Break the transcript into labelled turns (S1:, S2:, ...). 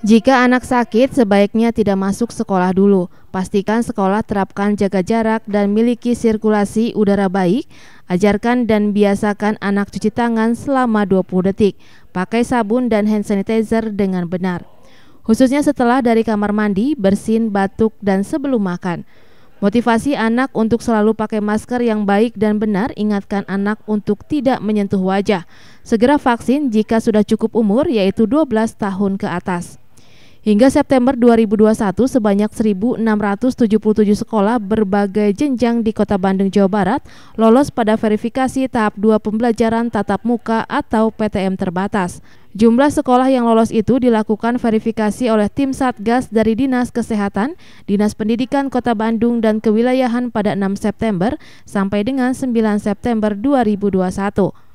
S1: Jika anak sakit, sebaiknya tidak masuk sekolah dulu. Pastikan sekolah terapkan jaga jarak dan miliki sirkulasi udara baik. Ajarkan dan biasakan anak cuci tangan selama 20 detik. Pakai sabun dan hand sanitizer dengan benar. Khususnya setelah dari kamar mandi, bersin, batuk, dan sebelum makan. Motivasi anak untuk selalu pakai masker yang baik dan benar, ingatkan anak untuk tidak menyentuh wajah. Segera vaksin jika sudah cukup umur, yaitu 12 tahun ke atas. Hingga September 2021, sebanyak 1.677 sekolah berbagai jenjang di Kota Bandung, Jawa Barat lolos pada verifikasi tahap 2 pembelajaran tatap muka atau PTM terbatas. Jumlah sekolah yang lolos itu dilakukan verifikasi oleh tim Satgas dari Dinas Kesehatan, Dinas Pendidikan Kota Bandung dan Kewilayahan pada 6 September sampai dengan 9 September 2021.